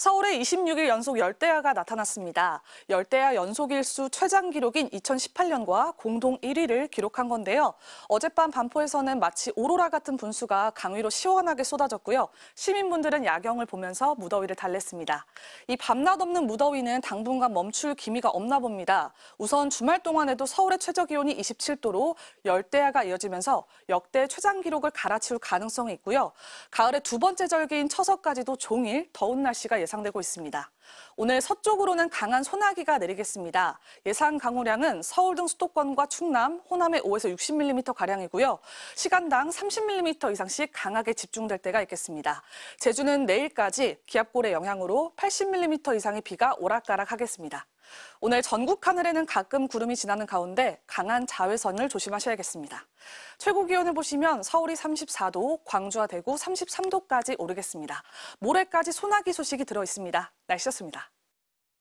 서울에 26일 연속 열대야가 나타났습니다. 열대야 연속 일수 최장 기록인 2018년과 공동 1위를 기록한 건데요. 어젯밤 반포에서는 마치 오로라 같은 분수가 강위로 시원하게 쏟아졌고요. 시민분들은 야경을 보면서 무더위를 달랬습니다. 이 밤낮 없는 무더위는 당분간 멈출 기미가 없나 봅니다. 우선 주말 동안에도 서울의 최저 기온이 27도로 열대야가 이어지면서 역대 최장 기록을 갈아치울 가능성이 있고요. 가을의 두 번째 절기인 처서까지도 종일 더운 날씨가 예상 예상되고 있습니다. 오늘 서쪽으로는 강한 소나기가 내리겠습니다. 예상 강우량은 서울 등 수도권과 충남, 호남에 5에서 60mm 가량이고요. 시간당 30mm 이상씩 강하게 집중될 때가 있겠습니다. 제주는 내일까지 기압골의 영향으로 80mm 이상의 비가 오락가락하겠습니다. 오늘 전국 하늘에는 가끔 구름이 지나는 가운데 강한 자외선을 조심하셔야겠습니다. 최고 기온을 보시면 서울이 34도, 광주와 대구 33도까지 오르겠습니다. 모레까지 소나기 소식이 들어 있습니다. 날씨였습니다.